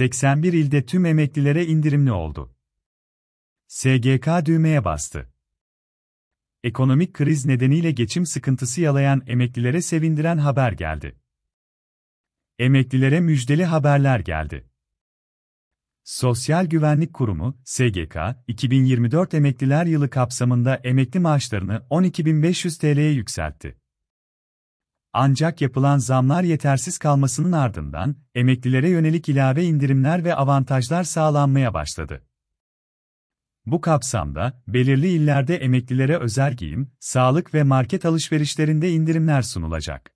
81 ilde tüm emeklilere indirimli oldu. SGK düğmeye bastı. Ekonomik kriz nedeniyle geçim sıkıntısı yalayan emeklilere sevindiren haber geldi. Emeklilere müjdeli haberler geldi. Sosyal Güvenlik Kurumu, SGK, 2024 Emekliler Yılı kapsamında emekli maaşlarını 12.500 TL'ye yükseltti. Ancak yapılan zamlar yetersiz kalmasının ardından, emeklilere yönelik ilave indirimler ve avantajlar sağlanmaya başladı. Bu kapsamda, belirli illerde emeklilere özel giyim, sağlık ve market alışverişlerinde indirimler sunulacak.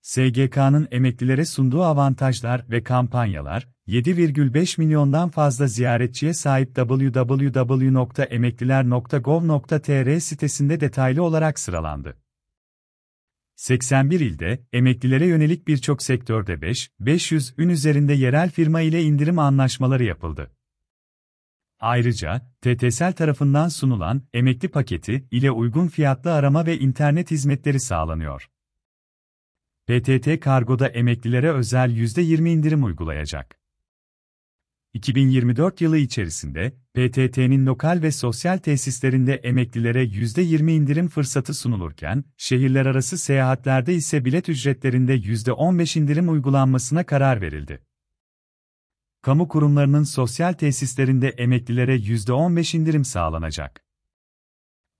SGK'nın emeklilere sunduğu avantajlar ve kampanyalar, 7,5 milyondan fazla ziyaretçiye sahip www.emekliler.gov.tr sitesinde detaylı olarak sıralandı. 81 ilde, emeklilere yönelik birçok sektörde 5-500 ün üzerinde yerel firma ile indirim anlaşmaları yapıldı. Ayrıca, TTSL tarafından sunulan emekli paketi ile uygun fiyatlı arama ve internet hizmetleri sağlanıyor. PTT Kargo'da emeklilere özel %20 indirim uygulayacak. 2024 yılı içerisinde PTT'nin lokal ve sosyal tesislerinde emeklilere %20 indirim fırsatı sunulurken, şehirler arası seyahatlerde ise bilet ücretlerinde %15 indirim uygulanmasına karar verildi. Kamu kurumlarının sosyal tesislerinde emeklilere %15 indirim sağlanacak.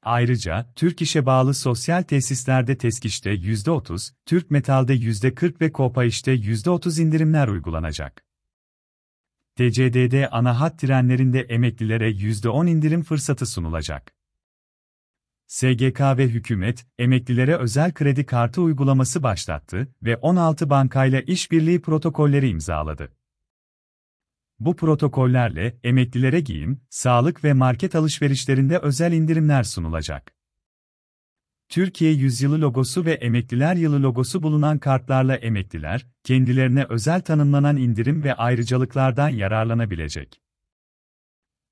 Ayrıca, Türk İş'e bağlı sosyal tesislerde Teskiş'te %30, Türk Metal'de %40 ve Kopa Kopayiş'te %30 indirimler uygulanacak. TCDD ana hat trenlerinde emeklilere %10 indirim fırsatı sunulacak. SGK ve hükümet, emeklilere özel kredi kartı uygulaması başlattı ve 16 bankayla işbirliği protokolleri imzaladı. Bu protokollerle emeklilere giyim, sağlık ve market alışverişlerinde özel indirimler sunulacak. Türkiye Yüzyılı logosu ve Emekliler Yılı logosu bulunan kartlarla emekliler, kendilerine özel tanımlanan indirim ve ayrıcalıklardan yararlanabilecek.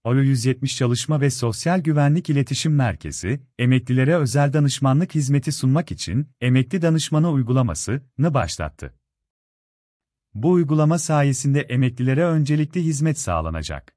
Alo 170 Çalışma ve Sosyal Güvenlik İletişim Merkezi, emeklilere özel danışmanlık hizmeti sunmak için emekli danışmanı uygulamasını başlattı. Bu uygulama sayesinde emeklilere öncelikli hizmet sağlanacak.